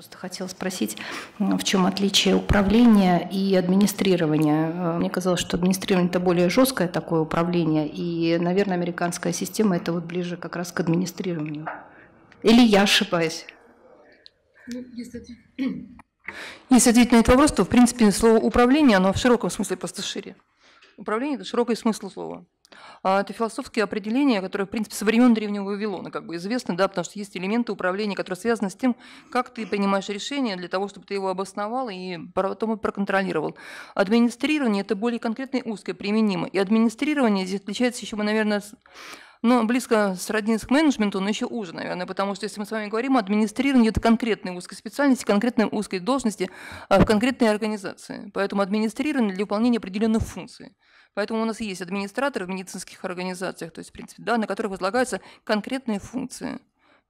Просто хотела спросить, в чем отличие управления и администрирования. Э, мне казалось, что администрирование – это более жесткое такое управление, и, наверное, американская система – это вот ближе как раз к администрированию. Или я ошибаюсь? Ну, если... если ответить на этот вопрос, то, в принципе, слово «управление», оно в широком смысле просто шире. Управление – это широкий смысл слова. А, это философские определения, которые, в принципе, со времен Древнего Вавилона как бы известны, да, потому что есть элементы управления, которые связаны с тем, как ты принимаешь решение для того, чтобы ты его обосновал и потом проконтролировал. Администрирование – это более конкретное, и узкое, применимо. И администрирование здесь отличается еще, наверное, но близко с к менеджменту, но еще уже, наверное, потому что если мы с вами говорим о администрировании, это конкретной узкой специальности, конкретной узкой должности а, в конкретной организации. Поэтому администрирование для выполнения определенных функций. Поэтому у нас есть администраторы в медицинских организациях, то есть, в принципе, да, на которых возлагаются конкретные функции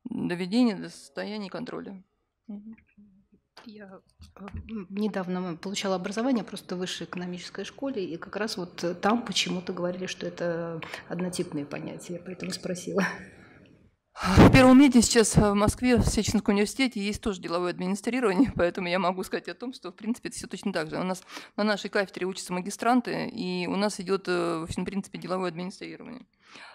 доведения до состояния контроля. Я э, недавно получала образование просто в высшей экономической школе, и как раз вот э, там почему-то говорили, что это однотипные понятия, поэтому спросила. В первом месте сейчас э, в Москве, в Сеченском университете, есть тоже деловое администрирование, поэтому я могу сказать о том, что, в принципе, это все точно так же. У нас на нашей кафедре учатся магистранты, и у нас идет, в принципе, деловое администрирование.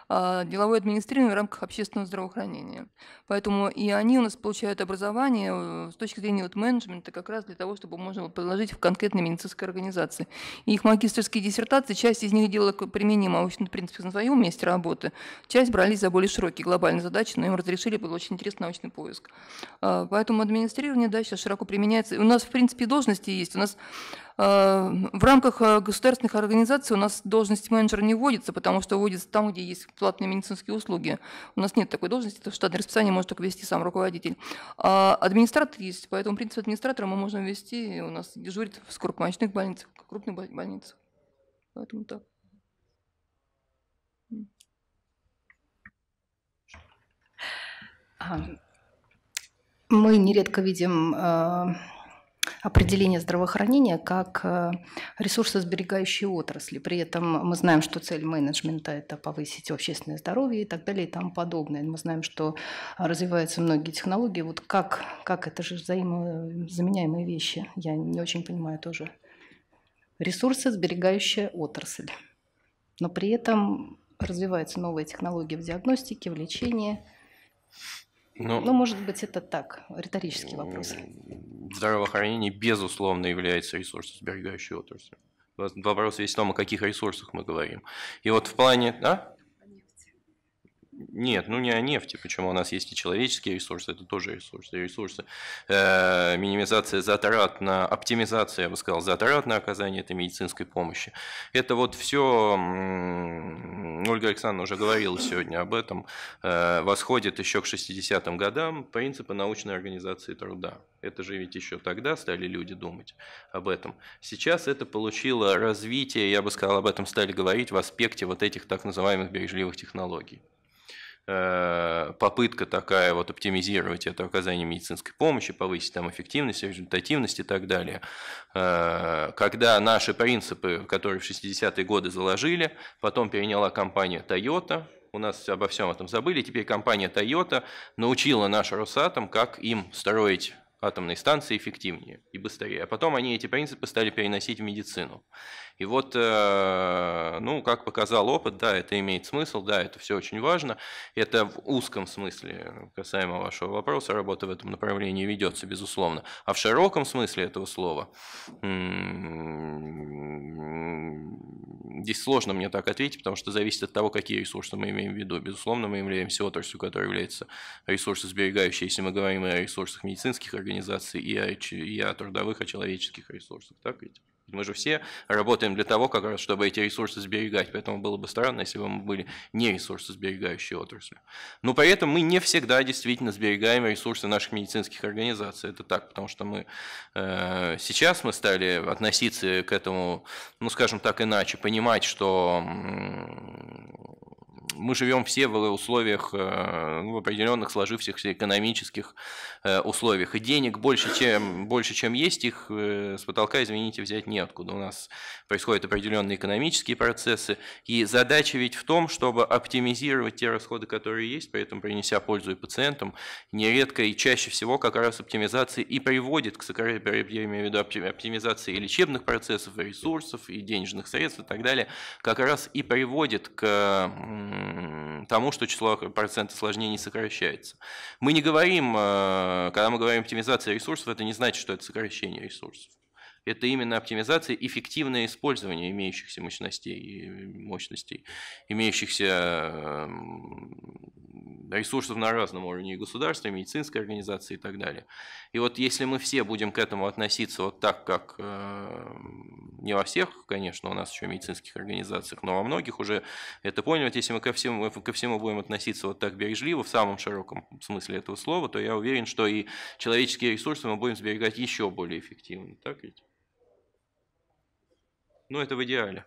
А, деловое администрирование в рамках общественного здравоохранения. Поэтому и они у нас получают образование э, с точки зрения вот менеджмента как раз для того, чтобы можно было предложить в конкретной медицинской организации. И их магистрские диссертации, часть из них делала применимо, в общем, то в принципе, на своем месте работы, часть брались за более широкие глобальные задачи, но им разрешили, был очень интересный научный поиск. А, поэтому администрирование, да, сейчас широко применяется. У нас, в принципе, должности есть. У нас Э, в рамках э, государственных организаций у нас должность менеджера не вводится, потому что вводится там, где есть платные медицинские услуги. У нас нет такой должности, то штатное расписание может только вести сам руководитель. А администратор есть, поэтому принцип администратора мы можем вести, у нас дежурит в скоропомощных больницах, в крупных больницах. Поэтому так. Мы нередко видим э, определение здравоохранения как э, ресурсосберегающей отрасли. При этом мы знаем, что цель менеджмента – это повысить общественное здоровье и так далее и тому подобное. Мы знаем, что развиваются многие технологии. Вот как, как это же взаимозаменяемые вещи? Я не очень понимаю тоже. Ресурсосберегающая отрасль. Но при этом развиваются новые технологии в диагностике, в лечении. Но, ну, ну, может быть, это так, риторический вопрос здравоохранения, безусловно, является ресурсосберегающей отраслью. Вопрос весь в том, о каких ресурсах мы говорим. И вот в плане... А? Нет, ну не о нефти, почему у нас есть и человеческие ресурсы, это тоже ресурсы, ресурсы. Э, минимизация затрат на оптимизация, я бы сказал, затрат на оказание этой медицинской помощи. Это вот все, Ольга Александровна уже говорила сегодня об этом, э, восходит еще к 60-м годам принципы научной организации труда. Это же ведь еще тогда стали люди думать об этом. Сейчас это получило развитие, я бы сказал, об этом стали говорить в аспекте вот этих так называемых бережливых технологий. Э, попытка такая вот оптимизировать это оказание медицинской помощи, повысить там эффективность, результативность и так далее. Э, когда наши принципы, которые в 60-е годы заложили, потом переняла компания Toyota, у нас обо всем этом забыли, теперь компания Toyota научила наш Росатом, как им строить атомные станции эффективнее и быстрее. А потом они эти принципы стали переносить в медицину. И вот, э, ну, как показал опыт, да, это имеет смысл, да, это все очень важно. Это в узком смысле, касаемо вашего вопроса, работа в этом направлении ведется, безусловно. А в широком смысле этого слова здесь сложно мне так ответить, потому что зависит от того, какие ресурсы мы имеем в виду. Безусловно, мы являемся отраслью, которая является ресурсосберегающей, если мы говорим и о ресурсах медицинских организаций, и о, и о трудовых, о человеческих ресурсах. Так ведь? Мы же все работаем для того, как раз, чтобы эти ресурсы сберегать. Поэтому было бы странно, если бы мы были не ресурсы сберегающие отрасли. Но при этом мы не всегда действительно сберегаем ресурсы наших медицинских организаций. Это так, потому что мы э, сейчас мы стали относиться к этому, ну скажем так, иначе, понимать, что мы живем все в условиях, э, ну, в определенных сложившихся экономических э, условиях. И денег больше, чем, больше, чем есть, их э, с потолка, извините, взять неоткуда. У нас происходят определенные экономические процессы. И задача ведь в том, чтобы оптимизировать те расходы, которые есть, при этом принеся пользу и пациентам. Нередко и чаще всего как раз оптимизация и приводит к сокращению, я имею в виду оптимизации и лечебных процессов, и ресурсов, и денежных средств и так далее, как раз и приводит к тому, что число процент осложнений сокращается. Мы не говорим, э, когда мы говорим оптимизация ресурсов, это не значит, что это сокращение ресурсов. Это именно оптимизация, эффективное использование имеющихся мощностей, мощностей имеющихся эм, ресурсов на разном уровне и государства, и медицинской организации и так далее. И вот если мы все будем к этому относиться вот так, как эм, не во всех, конечно, у нас еще медицинских организациях, но во многих уже это поняли. Вот если мы ко всему, ко всему будем относиться вот так бережливо, в самом широком смысле этого слова, то я уверен, что и человеческие ресурсы мы будем сберегать еще более эффективно. Так ведь? Ну, это в идеале.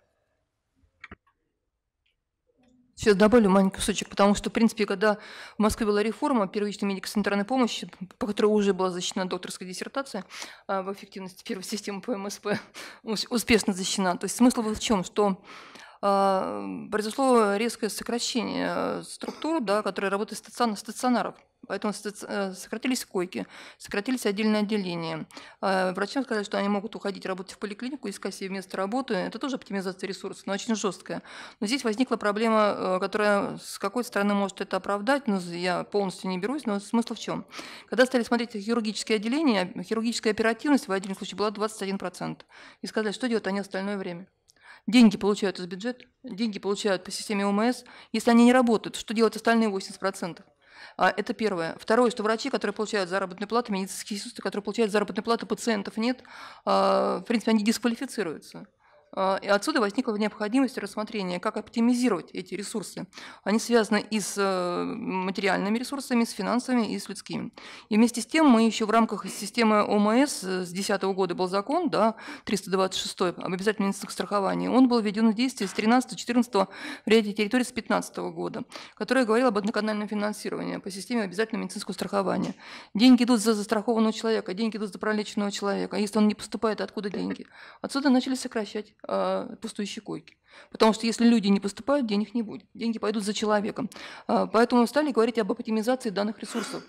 Сейчас добавлю маленький кусочек, потому что, в принципе, когда в Москве была реформа первичной медико-санитарной помощи, по которой уже была защищена докторская диссертация а, в эффективности первой системы ПМСП, успешно защищена. То есть смысл был в чем, что а, произошло резкое сокращение структур, да, которые работают стационар, стационаров. Поэтому э, сократились койки, сократились отдельные отделения. А, врачам сказали, что они могут уходить работать в поликлинику, искать себе место работы. Это тоже оптимизация ресурсов, но очень жесткая. Но здесь возникла проблема, э, которая с какой стороны может это оправдать, но ну, я полностью не берусь, но смысл в чем? Когда стали смотреть хирургические отделения, хирургическая оперативность в отдельном случае была 21%. И сказали, что делать они остальное время. Деньги получают из бюджета, деньги получают по системе ОМС. Если они не работают, что делать остальные 80%? А Это первое. Второе, что врачи, которые получают заработную плату, медицинские сестры, которые получают заработную плату, пациентов нет, а, в принципе, они дисквалифицируются. А, и отсюда возникла необходимость рассмотрения, как оптимизировать эти ресурсы. Они связаны и с э, материальными ресурсами, и с финансовыми, и с людскими. И вместе с тем мы еще в рамках системы ОМС э, с 2010 года был закон, да, 326 об обязательном медицинском страховании. Он был введен в действие с 13-14 в ряде территорий с 2015 года, который говорил об одноканальном финансировании по системе обязательного медицинского страхования. Деньги идут за застрахованного человека, деньги идут за пролеченного человека. А если он не поступает, откуда деньги? Отсюда начали сокращать э, а, пустующие койки. Потому что если люди не поступают, денег не будет. Деньги пойдут за человеком. А, поэтому стали говорить об оптимизации данных ресурсов.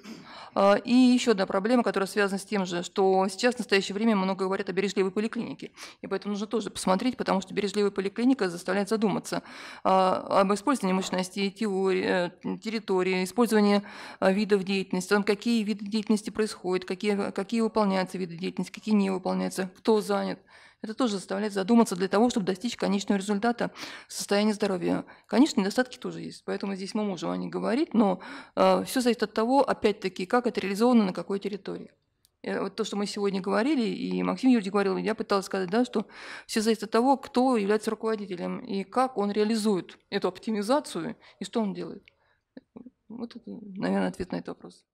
А, и еще одна проблема, которая связана с тем же, что сейчас в настоящее время много говорят о бережливой поликлинике. И поэтому нужно тоже посмотреть, потому что бережливая поликлиника заставляет задуматься об использовании мощностей, э, территории, использовании видов деятельности, там, какие виды деятельности происходят, какие, какие выполняются виды деятельности, какие не выполняются, кто занят это тоже заставляет задуматься для того, чтобы достичь конечного результата состояния здоровья. Конечно, недостатки тоже есть, поэтому здесь мы можем о них говорить, но э, все зависит от того, опять-таки, как это реализовано на какой территории. Э, вот то, что мы сегодня говорили, и Максим Юрьевич говорил, и я пыталась сказать, да, что все зависит от того, кто является руководителем и как он реализует эту оптимизацию и что он делает. Вот это, наверное, ответ на этот вопрос.